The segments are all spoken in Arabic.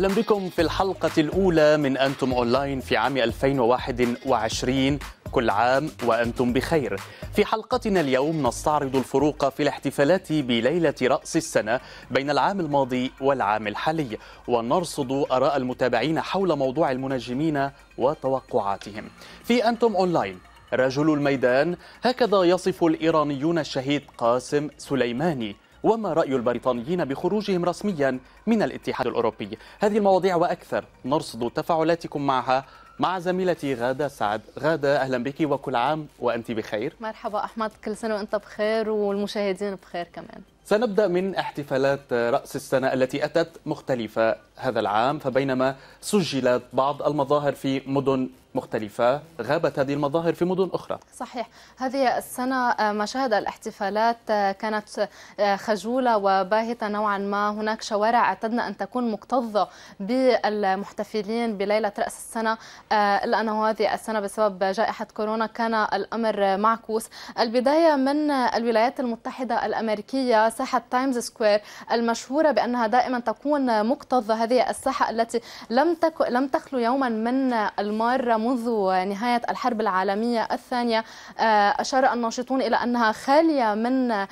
أهلا بكم في الحلقة الأولى من أنتم أونلاين في عام 2021 كل عام وأنتم بخير في حلقتنا اليوم نستعرض الفروق في الاحتفالات بليلة رأس السنة بين العام الماضي والعام الحالي ونرصد آراء المتابعين حول موضوع المنجمين وتوقعاتهم في أنتم أونلاين رجل الميدان هكذا يصف الإيرانيون الشهيد قاسم سليماني وما رأي البريطانيين بخروجهم رسميا من الاتحاد الأوروبي هذه المواضيع وأكثر نرصد تفاعلاتكم معها مع زميلتي غادة سعد غادة أهلا بك وكل عام وأنت بخير مرحبا أحمد كل سنة وأنت بخير والمشاهدين بخير كمان سنبدأ من احتفالات رأس السنة التي أتت مختلفة هذا العام فبينما سجلت بعض المظاهر في مدن مختلفة غابت هذه المظاهر في مدن أخرى صحيح هذه السنة آه، مشاهد الاحتفالات آه، كانت آه، خجولة وباهتة نوعا ما هناك شوارع اعتدنا أن تكون مكتظة بالمحتفلين بليلة رأس السنة إلا أنه هذه السنة بسبب جائحة كورونا كان الأمر معكوس البداية من الولايات المتحدة الأمريكية ساحة تايمز سكوير المشهورة بأنها دائما تكون مكتظة هذه الساحة التي لم لم تخلو يوما من المارة منذ نهاية الحرب العالمية الثانية آه، أشار الناشطون إلى أنها خالية من آه،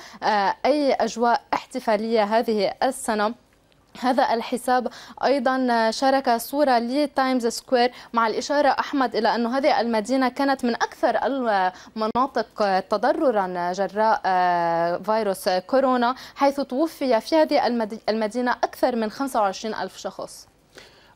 أي أجواء احتفالية هذه السنة هذا الحساب ايضا شارك صوره لتايمز سكوير مع الاشاره احمد الى أن هذه المدينه كانت من اكثر المناطق تضررا جراء آه، فيروس كورونا حيث توفي في هذه المدينه اكثر من 25 الف شخص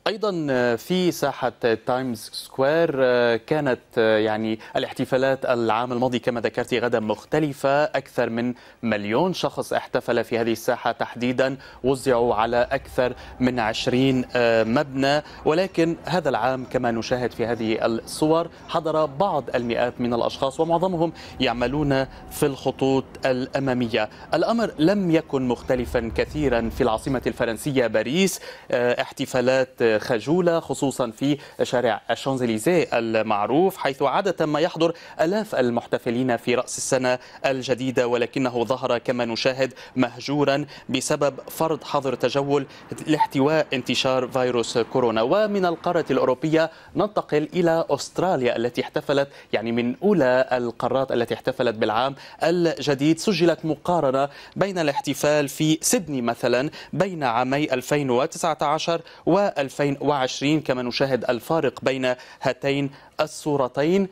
ايضا في ساحه تايمز سكوير كانت يعني الاحتفالات العام الماضي كما ذكرت غدا مختلفه اكثر من مليون شخص احتفل في هذه الساحه تحديدا وزعوا على اكثر من 20 آه، مبنى ولكن هذا العام كما نشاهد في هذه الصور حضر بعض المئات من الاشخاص ومعظمهم يعملون في الخطوط الاماميه الامر لم يكن مختلفا كثيرا في العاصمه الفرنسيه باريس آه، احتفالات آه، خجولة خصوصا في شارع الشانزليزيه المعروف حيث عادة ما يحضر ألاف المحتفلين في رأس السنة الجديدة ولكنه ظهر كما نشاهد مهجورا بسبب فرض حظر تجول لاحتواء انتشار فيروس كورونا ومن القارة الأوروبية ننتقل إلى أستراليا التي احتفلت يعني من أولى القارات التي احتفلت بالعام الجديد سجلت مقارنة بين الاحتفال في سيدني مثلا بين عامي 2019 و 2020 2020 كما نشاهد الفارق بين هاتين الصورتين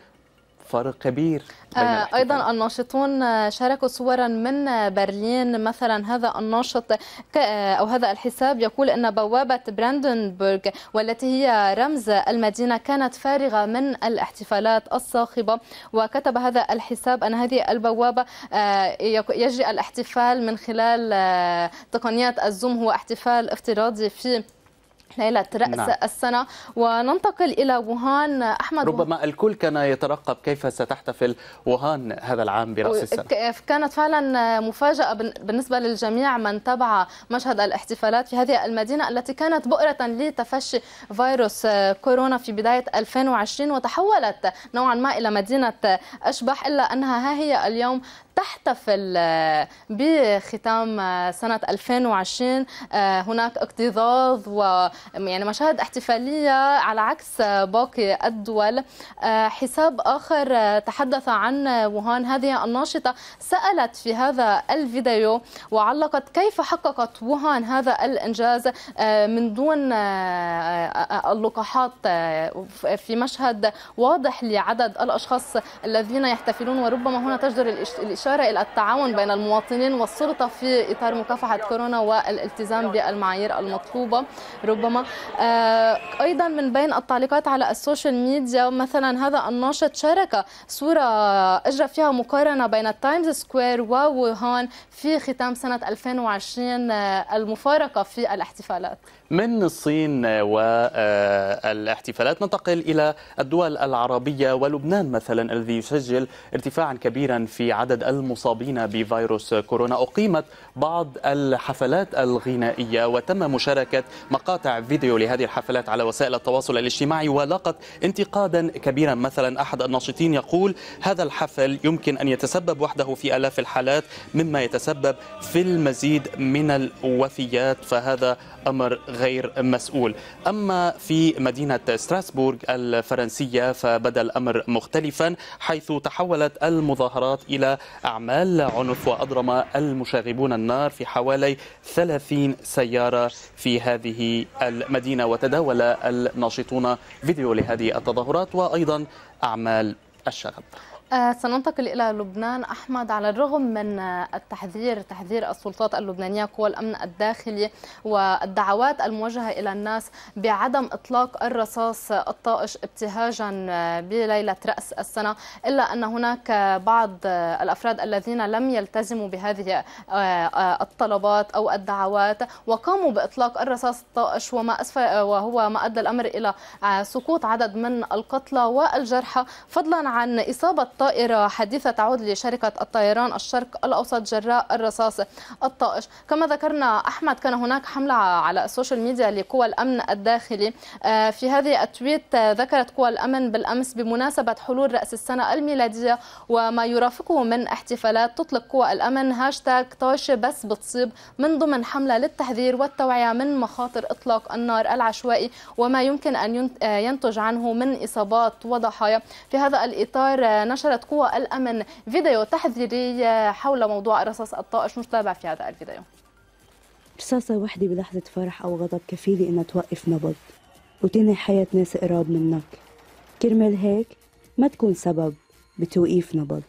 فارق كبير آه، ايضا الناشطون شاركوا صورا من برلين مثلا هذا الناشط آه، او هذا الحساب يقول ان بوابه براندنبورغ والتي هي رمز المدينه كانت فارغه من الاحتفالات الصاخبه وكتب هذا الحساب ان هذه البوابه آه، يجري الاحتفال من خلال تقنيات الزوم هو احتفال افتراضي في ليلة رأس نعم. السنة وننتقل إلى ووهان أحمد ربما و... الكل كان يترقب كيف ستحتفل ووهان هذا العام برأس السنة كانت فعلا مفاجأة بالنسبة للجميع من تبع مشهد الاحتفالات في هذه المدينة التي كانت بؤرة لتفشي فيروس كورونا في بداية 2020 وتحولت نوعا ما إلى مدينة أشبح إلا أنها ها هي اليوم تحتفل بختام آه، سنة 2020 آه، هناك اكتظاظ ويعني مشاهد احتفالية على عكس آه، باقي الدول حساب آخر تحدث عن ووهان هذه الناشطة سألت في هذا الفيديو وعلقت كيف حققت ووهان هذا الإنجاز من دون اللقاحات في مشهد واضح لعدد الأشخاص الذين يحتفلون وربما هنا تجدر الإشارة إلى التعاون بين المواطنين والسلطة في إطار مكافحة كورونا والالتزام بالمعايير المطلوبة ربما آه، أيضا من بين التعليقات على السوشيال ميديا مثلا هذا الناشط شارك صورة أجرى فيها مقارنة بين تايمز سكوير ووهان في ختام سنة 2020 آه، المفارقة في الاحتفالات من الصين والاحتفالات ننتقل إلى الدول العربية ولبنان مثلا الذي يسجل ارتفاعا كبيرا في عدد المصابين بفيروس كورونا أقيمت بعض الحفلات الغنائية وتم مشاركة مقاطع فيديو لهذه الحفلات على وسائل التواصل الاجتماعي ولاقت انتقادا كبيرا مثلا أحد الناشطين يقول هذا الحفل يمكن أن يتسبب وحده في آلاف الحالات مما يتسبب في المزيد من الوفيات فهذا أمر غير غير مسؤول أما في مدينة ستراسبورغ الفرنسية فبدا الأمر مختلفا حيث تحولت المظاهرات إلى أعمال عنف وأضرم المشاغبون النار في حوالي 30 سيارة في هذه المدينة وتداول الناشطون فيديو لهذه التظاهرات وأيضا أعمال الشغب آه، سننتقل إلى لبنان أحمد على الرغم من آه، التحذير تحذير السلطات اللبنانية قوى الأمن الداخلي والدعوات الموجهة إلى الناس بعدم إطلاق الرصاص الطائش ابتهاجا آه، بليلة رأس السنة إلا أن هناك بعض الأفراد الذين لم يلتزموا بهذه الطلبات أو الدعوات وقاموا بإطلاق الرصاص الطائش وما وهو ما أدى الأمر إلى سقوط عدد من القتلى والجرحى فضلا عن إصابة طائرة حديثة تعود لشركة الطيران الشرق الأوسط جراء الرصاص الطائش كما ذكرنا أحمد كان هناك حملة على السوشيال ميديا لقوى الأمن الداخلي آه، في هذه التويت ذكرت قوى الأمن بالأمس بمناسبة حلول رأس السنة الميلادية وما يرافقه من احتفالات تطلق قوى الأمن هاشتاج طايشة بس بتصيب من ضمن حملة للتحذير والتوعية من مخاطر إطلاق النار العشوائي وما يمكن أن آه، ينتج عنه من إصابات وضحايا في هذا الإطار آه، نشر نشرت قوى الأمن فيديو تحذيري حول موضوع رصاص الطائش نتابع في هذا الفيديو رصاصة واحدة بلحظة فرح أو غضب كفيلة إنها توقف نبض وتنهي حياة ناس قراب منك كرمال هيك ما تكون سبب بتوقيف نبض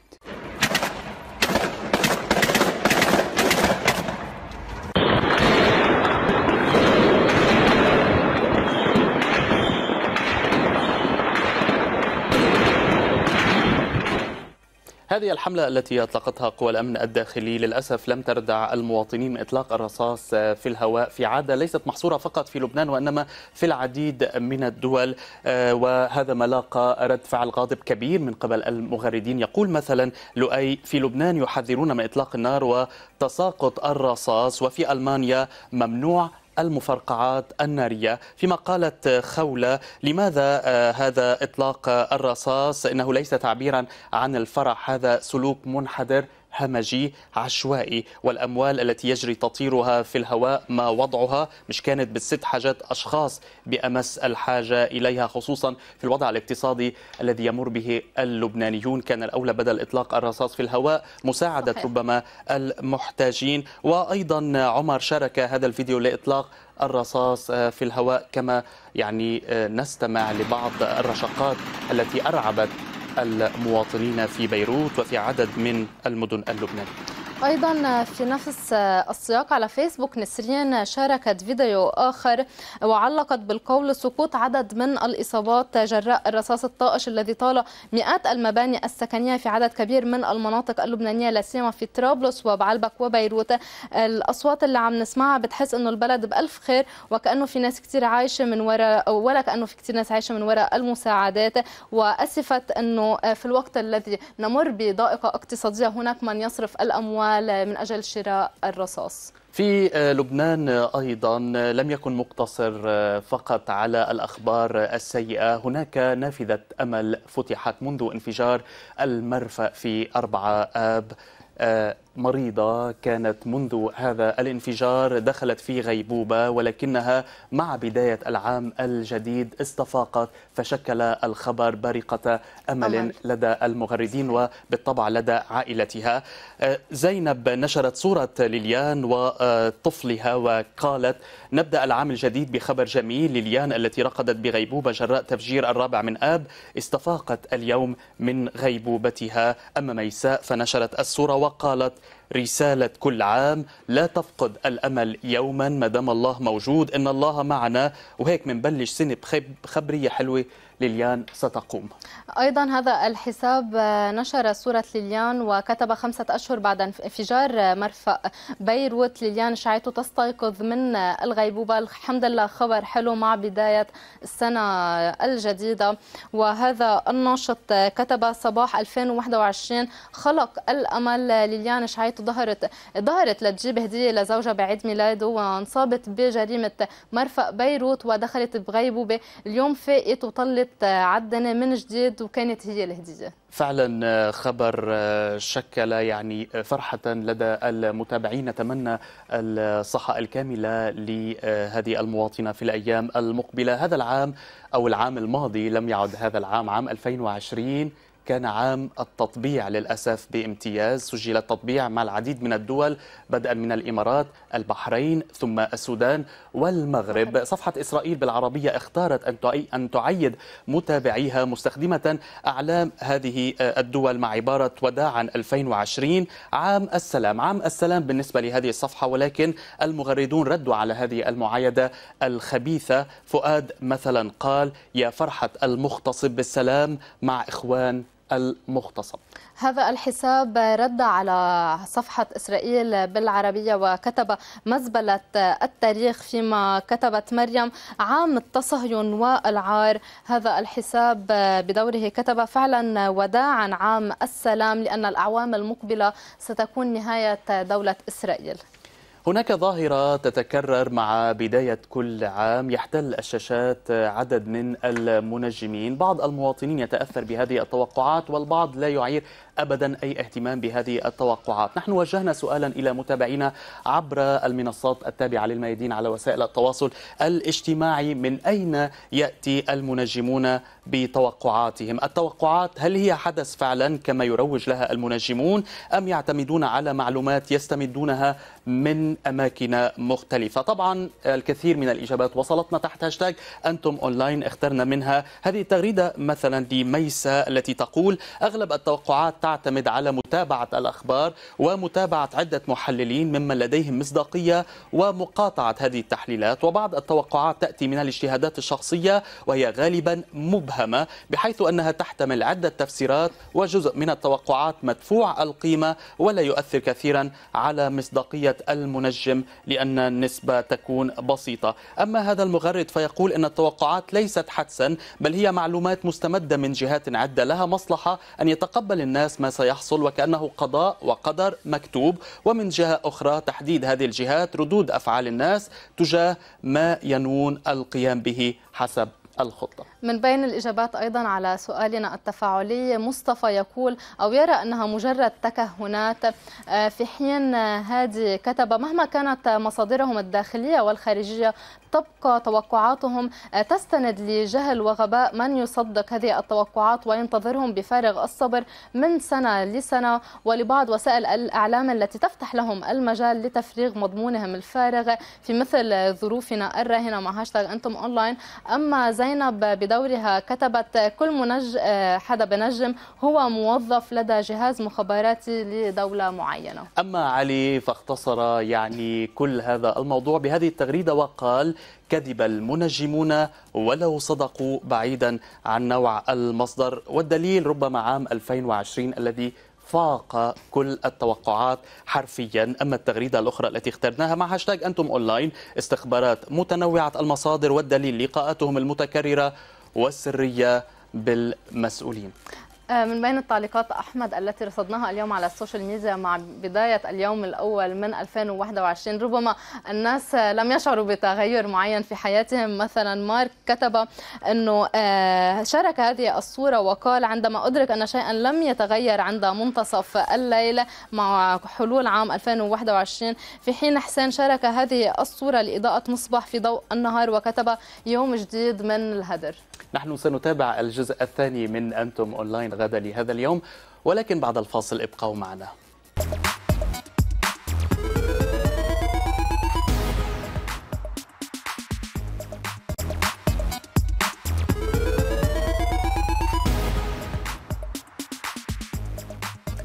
هذه الحملة التي أطلقتها قوى الأمن الداخلي للأسف لم تردع المواطنين إطلاق الرصاص في الهواء في عادة ليست محصورة فقط في لبنان وإنما في العديد من الدول آه، وهذا ما لاقى رد فعل غاضب كبير من قبل المغردين يقول مثلا لؤي في لبنان يحذرون من إطلاق النار وتساقط الرصاص وفي ألمانيا ممنوع المفرقعات النارية فيما قالت خولة لماذا آه، هذا إطلاق الرصاص إنه ليس تعبيرا عن الفرح هذا سلوك منحدر همجي عشوائي والأموال التي يجري تطيرها في الهواء ما وضعها مش كانت بالست حاجات أشخاص بأمس الحاجة إليها خصوصا في الوضع الاقتصادي الذي يمر به اللبنانيون كان الأولى بدل إطلاق الرصاص في الهواء مساعدة صحيح. ربما المحتاجين وأيضا عمر شارك هذا الفيديو لإطلاق الرصاص في الهواء كما يعني نستمع لبعض الرشقات التي أرعبت المواطنين في بيروت وفي عدد من المدن اللبنانية أيضا في نفس السياق على فيسبوك نسرين شاركت فيديو آخر وعلقت بالقول سقوط عدد من الإصابات جراء الرصاص الطائش الذي طال مئات المباني السكنية في عدد كبير من المناطق اللبنانية لا سيما في طرابلس وبعلبك وبيروت الأصوات اللي عم نسمعها بتحس إنه البلد بألف خير وكأنه في ناس كتير عايشة من وراء ولا كأنه في كتير ناس عايشة من وراء المساعدات وأسفت إنه في الوقت الذي نمر بضائقة اقتصادية هناك من يصرف الأموال العمال من أجل شراء الرصاص في آه، لبنان آه، ايضا آه، لم يكن مقتصر فقط على الاخبار السيئه، هناك نافذه امل فتحت منذ انفجار المرفأ في 4 اب مريضة كانت منذ هذا الانفجار دخلت في غيبوبة ولكنها مع بداية العام الجديد استفاقت فشكل الخبر بارقة أمل لدى المغردين وبالطبع لدى عائلتها آه، زينب نشرت صورة ليليان وطفلها وقالت نبدأ العام الجديد بخبر جميل ليليان التي رقدت بغيبوبة جراء تفجير الرابع من آب استفاقت اليوم من غيبوبتها أما ميساء فنشرت الصورة وقالت رسالة كل عام لا تفقد الأمل يوما ما دام الله موجود إن الله معنا وهيك منبلش سنة بخبرية حلوة ليليان ستقوم أيضا هذا الحساب آه، نشر صورة ليليان وكتب خمسة أشهر بعد انفجار مرفأ بيروت ليليان شعيته تستيقظ من الغيبوبة الحمد لله خبر حلو مع بداية السنة الجديدة وهذا الناشط آه، كتب صباح 2021 خلق الأمل ليليان شعيته ظهرت ظهرت لتجيب هدية لزوجها بعيد ميلاده وانصابت بجريمة مرفأ بيروت ودخلت بغيبوبة اليوم فاقت وطلت كانت عدنا من جديد وكانت هي الهديه فعلا آه، خبر آه، شكل يعني آه، فرحة لدى المتابعين نتمنى الصحة الكاملة لهذه المواطنة في الأيام المقبلة هذا العام أو العام الماضي لم يعد هذا العام عام 2020 كان عام التطبيع للأسف بامتياز سجل التطبيع مع العديد من الدول بدءا من الإمارات البحرين ثم السودان والمغرب صفحة إسرائيل بالعربية اختارت أن تعيد متابعيها مستخدمة أعلام هذه آه، الدول مع عبارة وداعا 2020 عام السلام عام السلام بالنسبة لهذه الصفحة ولكن المغردون ردوا على هذه المعايدة الخبيثة فؤاد مثلا قال يا فرحة المغتصب بالسلام مع إخوان المغتصب هذا الحساب رد على صفحة إسرائيل بالعربية وكتب مزبلة التاريخ فيما كتبت مريم عام التصهين والعار هذا الحساب بدوره كتب فعلا وداعا عام السلام لأن الأعوام المقبلة ستكون نهاية دولة إسرائيل هناك ظاهرة تتكرر مع بداية كل عام يحتل الشاشات عدد من المنجمين بعض المواطنين يتأثر بهذه التوقعات والبعض لا يعير أبدا أي اهتمام بهذه التوقعات نحن وجهنا سؤالا إلى متابعينا عبر المنصات التابعة للميادين على وسائل التواصل الاجتماعي من أين يأتي المنجمون بتوقعاتهم التوقعات هل هي حدث فعلا كما يروج لها المنجمون أم يعتمدون على معلومات يستمدونها من أماكن مختلفة طبعا الكثير من الإجابات وصلتنا تحت هاشتاج أنتم أونلاين اخترنا منها هذه التغريدة مثلا لميسة التي تقول أغلب التوقعات تعتمد على متابعة الأخبار ومتابعة عدة محللين ممن لديهم مصداقية ومقاطعة هذه التحليلات وبعض التوقعات تأتي من الاجتهادات الشخصية وهي غالبا مبهمة بحيث أنها تحتمل عدة تفسيرات وجزء من التوقعات مدفوع القيمة ولا يؤثر كثيرا على مصداقية المنجم لأن النسبة تكون بسيطة أما هذا المغرد فيقول أن التوقعات ليست حدسا بل هي معلومات مستمدة من جهات عدة لها مصلحة أن يتقبل الناس الناس ما سيحصل وكأنه قضاء وقدر مكتوب ومن جهة أخرى تحديد هذه الجهات ردود أفعال الناس تجاه ما ينوون القيام به حسب الخطة من بين الإجابات أيضا على سؤالنا التفاعلي مصطفى يقول أو يرى أنها مجرد تكهنات آه، في حين هادي كتب مهما كانت مصادرهم الداخلية والخارجية تبقى توقعاتهم آه، تستند لجهل وغباء من يصدق هذه التوقعات وينتظرهم بفارغ الصبر من سنة لسنة ولبعض وسائل الإعلام التي تفتح لهم المجال لتفريغ مضمونهم الفارغ في مثل ظروفنا الراهنة مع هاشتاغ أنتم أونلاين أما زينب بدورها كتبت كل منج آه، حدا بنجم هو موظف لدى جهاز مخابراتي لدولة معينة أما علي فاختصر يعني كل هذا الموضوع بهذه التغريدة وقال كذب المنجمون ولو صدقوا بعيدا عن نوع المصدر والدليل ربما عام 2020 الذي فاق كل التوقعات حرفيا أما التغريدة الأخرى التي اخترناها مع هاشتاج أنتم أونلاين استخبارات متنوعة المصادر والدليل لقاءاتهم المتكررة والسرية بالمسؤولين آه، من بين التعليقات أحمد التي رصدناها اليوم على السوشيال ميديا مع بداية اليوم الأول من 2021 ربما الناس لم يشعروا بتغير معين في حياتهم مثلا مارك كتب أنه آه، شارك هذه الصورة وقال عندما أدرك أن شيئا لم يتغير عند منتصف الليل مع حلول عام 2021 في حين حسين شارك هذه الصورة لإضاءة مصباح في ضوء النهار وكتب يوم جديد من الهدر نحن سنتابع الجزء الثاني من أنتم أونلاين غدا لهذا اليوم ولكن بعد الفاصل ابقوا معنا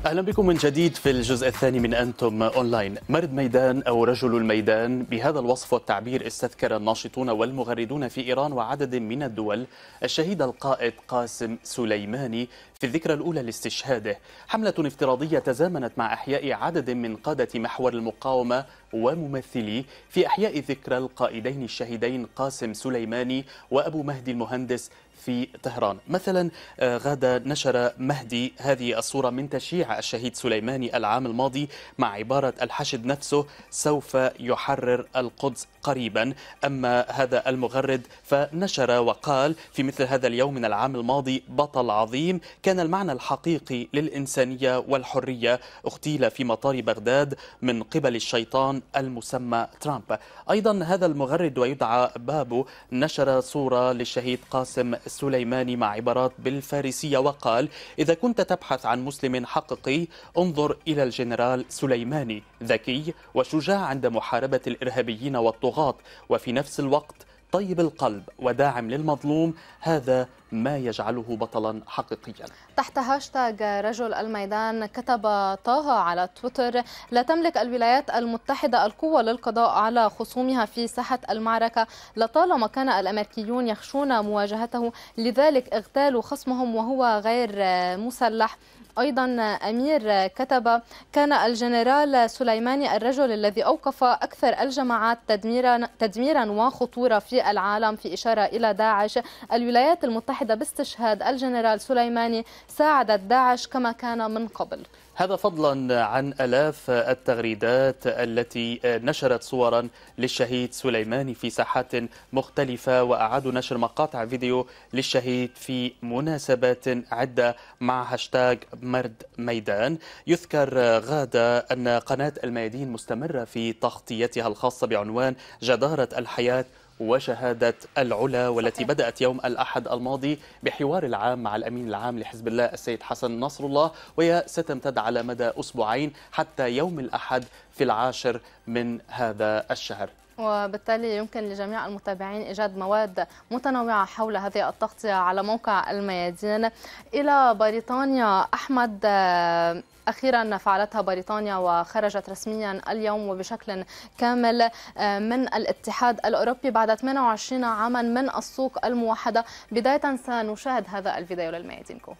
اهلا بكم من جديد في الجزء الثاني من انتم اونلاين، مرد ميدان او رجل الميدان بهذا الوصف والتعبير استذكر الناشطون والمغردون في ايران وعدد من الدول الشهيد القائد قاسم سليماني في الذكرى الاولى لاستشهاده، حمله افتراضيه تزامنت مع احياء عدد من قاده محور المقاومه وممثليه في احياء ذكرى القائدين الشهيدين قاسم سليماني وابو مهدي المهندس في طهران مثلا آه، غدا نشر مهدي هذه الصورة من تشييع الشهيد سليماني العام الماضي مع عبارة الحشد نفسه سوف يحرر القدس قريبا أما هذا المغرد فنشر وقال في مثل هذا اليوم من العام الماضي بطل عظيم كان المعنى الحقيقي للإنسانية والحرية اغتيل في مطار بغداد من قبل الشيطان المسمى ترامب أيضا هذا المغرد ويدعى بابو نشر صورة للشهيد قاسم سليماني مع عبارات بالفارسية وقال إذا كنت تبحث عن مسلم حقيقي انظر إلى الجنرال سليماني ذكي وشجاع عند محاربة الإرهابيين والطغاة الطغاة وفي نفس الوقت طيب القلب وداعم للمظلوم هذا ما يجعله بطلا حقيقيا تحت هاشتاغ رجل الميدان كتب طه على تويتر لا تملك الولايات المتحدة القوة للقضاء على خصومها في ساحة المعركة لطالما كان الأمريكيون يخشون مواجهته لذلك اغتالوا خصمهم وهو غير مسلح أيضا أمير كتب كان الجنرال سليماني الرجل الذي أوقف أكثر الجماعات تدميرا, تدميرا وخطورة في العالم في إشارة إلى داعش الولايات المتحدة باستشهاد الجنرال سليماني ساعدت داعش كما كان من قبل هذا فضلا عن ألاف التغريدات التي نشرت صورا للشهيد سليماني في ساحات مختلفة وأعادوا نشر مقاطع فيديو للشهيد في مناسبات عدة مع هاشتاج مرد ميدان يذكر غادة أن قناة الميادين مستمرة في تغطيتها الخاصة بعنوان جدارة الحياة وشهادة العلا والتي صحيح. بدأت يوم الأحد الماضي بحوار العام مع الأمين العام لحزب الله السيد حسن نصر الله وهي ستمتد على مدى أسبوعين حتى يوم الأحد في العاشر من هذا الشهر وبالتالي يمكن لجميع المتابعين إيجاد مواد متنوعة حول هذه التغطية على موقع الميادين إلى بريطانيا أحمد آه، أخيرا فعلتها بريطانيا وخرجت رسميا اليوم وبشكل كامل آه، من الاتحاد الأوروبي بعد 28 عاما من السوق الموحدة بداية سنشاهد هذا الفيديو للميادينكم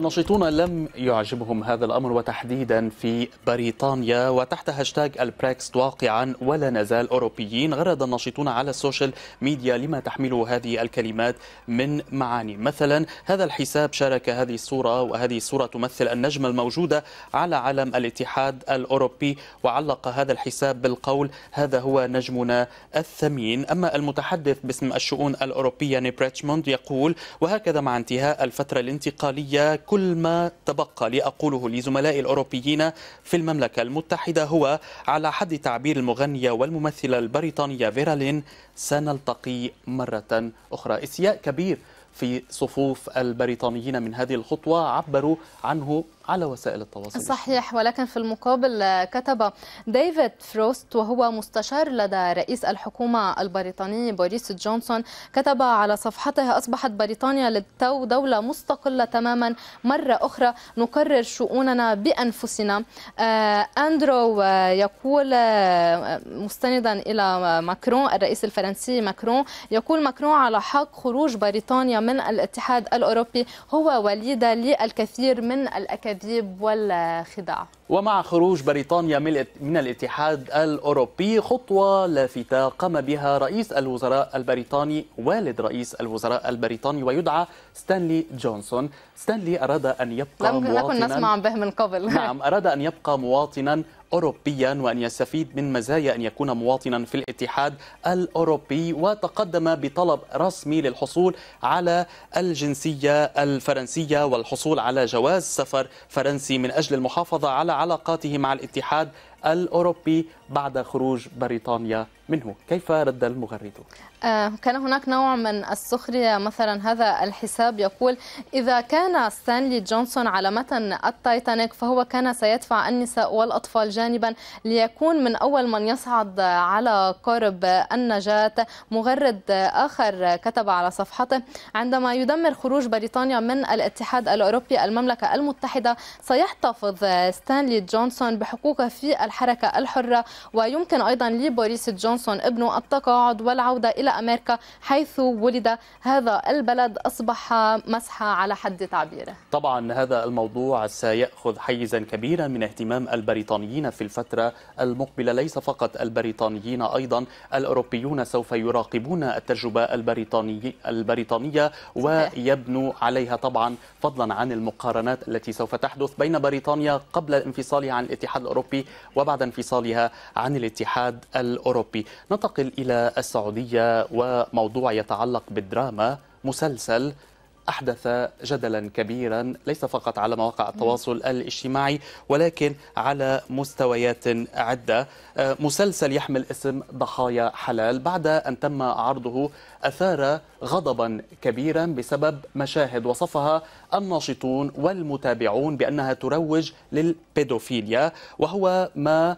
الناشطون لم يعجبهم هذا الأمر وتحديدا في بريطانيا وتحت هاشتاج البريكس واقعا ولا نزال أوروبيين غرد الناشطون على السوشيال ميديا لما تحمله هذه الكلمات من معاني مثلا هذا الحساب شارك هذه الصورة وهذه الصورة تمثل النجمة الموجودة على علم الاتحاد الأوروبي وعلق هذا الحساب بالقول هذا هو نجمنا الثمين أما المتحدث باسم الشؤون الأوروبية نيبريتشموند يقول وهكذا مع انتهاء الفترة الانتقالية كل ما تبقى لأقوله لزملائي الأوروبيين في المملكة المتحدة هو على حد تعبير المغنية والممثلة البريطانية فيرا لين سنلتقي مرة أخرى استياء كبير في صفوف البريطانيين من هذه الخطوة عبروا عنه على وسائل التواصل صحيح ولكن في المقابل آه، كتب ديفيد فروست وهو مستشار لدى رئيس الحكومة البريطاني بوريس جونسون كتب على صفحته أصبحت بريطانيا للتو دولة مستقلة تماما مرة أخرى نقرر شؤوننا بأنفسنا آه، أندرو آه، يقول مستندا إلى ماكرون الرئيس الفرنسي ماكرون يقول ماكرون على حق خروج بريطانيا من الاتحاد الأوروبي هو وليدة للكثير من الأكاديميين تكذيب ولا خداع ومع خروج بريطانيا من الاتحاد الأوروبي خطوة لافتة قام بها رئيس الوزراء البريطاني والد رئيس الوزراء البريطاني ويدعى ستانلي جونسون ستانلي أراد أن يبقى لم مواطنا لم نكن نسمع به من قبل نعم أراد أن يبقى مواطنا أوروبيا وأن يستفيد من مزايا أن يكون مواطنا في الاتحاد الأوروبي وتقدم بطلب رسمي للحصول على الجنسية الفرنسية والحصول على جواز سفر فرنسي من أجل المحافظة على علاقاته مع الاتحاد الأوروبي بعد خروج بريطانيا منه كيف رد المغردون؟ آه، كان هناك نوع من السخرية مثلا هذا الحساب يقول إذا كان ستانلي جونسون على متن التايتانيك فهو كان سيدفع النساء والأطفال جانبا ليكون من أول من يصعد على قارب النجاة مغرد آخر كتب على صفحته عندما يدمر خروج بريطانيا من الاتحاد الأوروبي المملكة المتحدة سيحتفظ ستانلي جونسون بحقوقه في الحركة الحرة ويمكن أيضا لبوريس جونسون ابنه التقاعد والعودة إلى أمريكا حيث ولد هذا البلد أصبح مسحة على حد تعبيره طبعا هذا الموضوع سيأخذ حيزا كبيرا من اهتمام البريطانيين في الفترة المقبلة ليس فقط البريطانيين أيضا الأوروبيون سوف يراقبون التجربة البريطاني البريطانية ويبنوا عليها طبعا فضلا عن المقارنات التي سوف تحدث بين بريطانيا قبل انفصالها عن الاتحاد الأوروبي وبعد انفصالها عن الاتحاد الأوروبي ننتقل إلى السعودية وموضوع يتعلق بالدراما مسلسل أحدث جدلا كبيرا ليس فقط على مواقع التواصل الاجتماعي ولكن على مستويات عدة آه، مسلسل يحمل اسم ضحايا حلال بعد أن تم عرضه أثار غضبا كبيرا بسبب مشاهد وصفها الناشطون والمتابعون بأنها تروج للبيدوفيليا وهو ما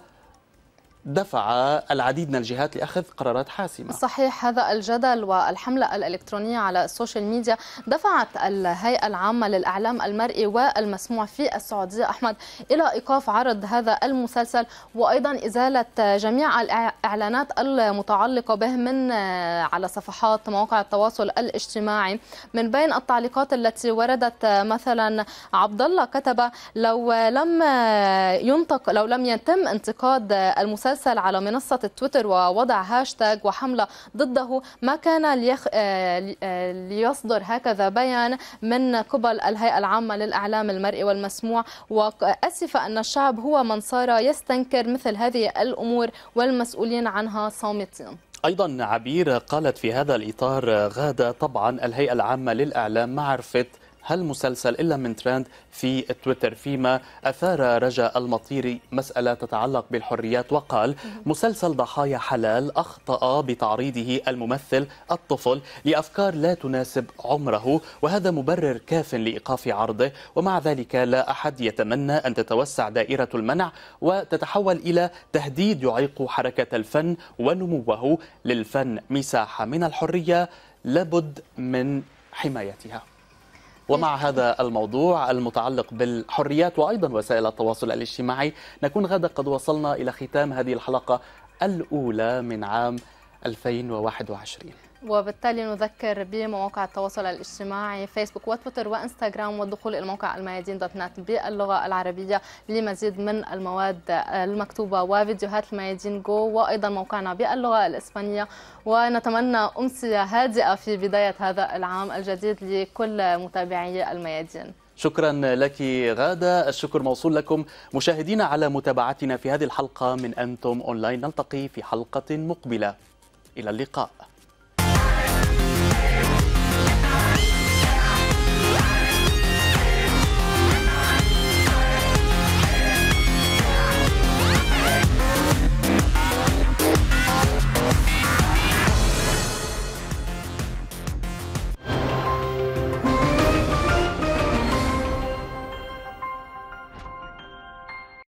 دفع العديد من الجهات لأخذ قرارات حاسمة صحيح هذا الجدل والحملة الإلكترونية على السوشيال ميديا دفعت الهيئة العامة للإعلام المرئي والمسموع في السعودية أحمد إلى إيقاف عرض هذا المسلسل وأيضا إزالة جميع الإعلانات المتعلقة به من آه، على صفحات مواقع التواصل الاجتماعي من بين التعليقات التي وردت آه، مثلا عبد الله كتب لو لم آه، ينطق لو لم يتم انتقاد المسلسل المسلسل على منصة التويتر ووضع هاشتاج وحملة ضده ما كان ليخ... آه، آه، ليصدر هكذا بيان من قبل الهيئة العامة للإعلام المرئي والمسموع وأسف أن الشعب هو من صار يستنكر مثل هذه الأمور والمسؤولين عنها صامتين أيضا عبير قالت في هذا الإطار غادة طبعا الهيئة العامة للإعلام معرفة هالمسلسل إلا من ترند في تويتر فيما أثار رجاء المطيري مسألة تتعلق بالحريات وقال مسلسل ضحايا حلال أخطأ بتعريضه الممثل الطفل لأفكار لا تناسب عمره وهذا مبرر كاف لإيقاف عرضه ومع ذلك لا أحد يتمنى أن تتوسع دائرة المنع وتتحول إلى تهديد يعيق حركة الفن ونموه للفن مساحة من الحرية لابد من حمايتها ومع هذا الموضوع المتعلق بالحريات وأيضا وسائل التواصل الاجتماعي نكون غدا قد وصلنا إلى ختام هذه الحلقة الأولى من عام 2021 وبالتالي نذكر بمواقع التواصل الاجتماعي فيسبوك وتويتر وانستغرام والدخول الى موقع الميادين دوت نت باللغه العربيه لمزيد من المواد المكتوبه وفيديوهات الميادين جو وايضا موقعنا باللغه الاسبانيه ونتمنى امسيه هادئه في بدايه هذا العام الجديد لكل متابعي الميادين شكرا لك غادة الشكر موصول لكم مشاهدينا على متابعتنا في هذه الحلقة من أنتم أونلاين نلتقي في حلقة مقبلة إلى اللقاء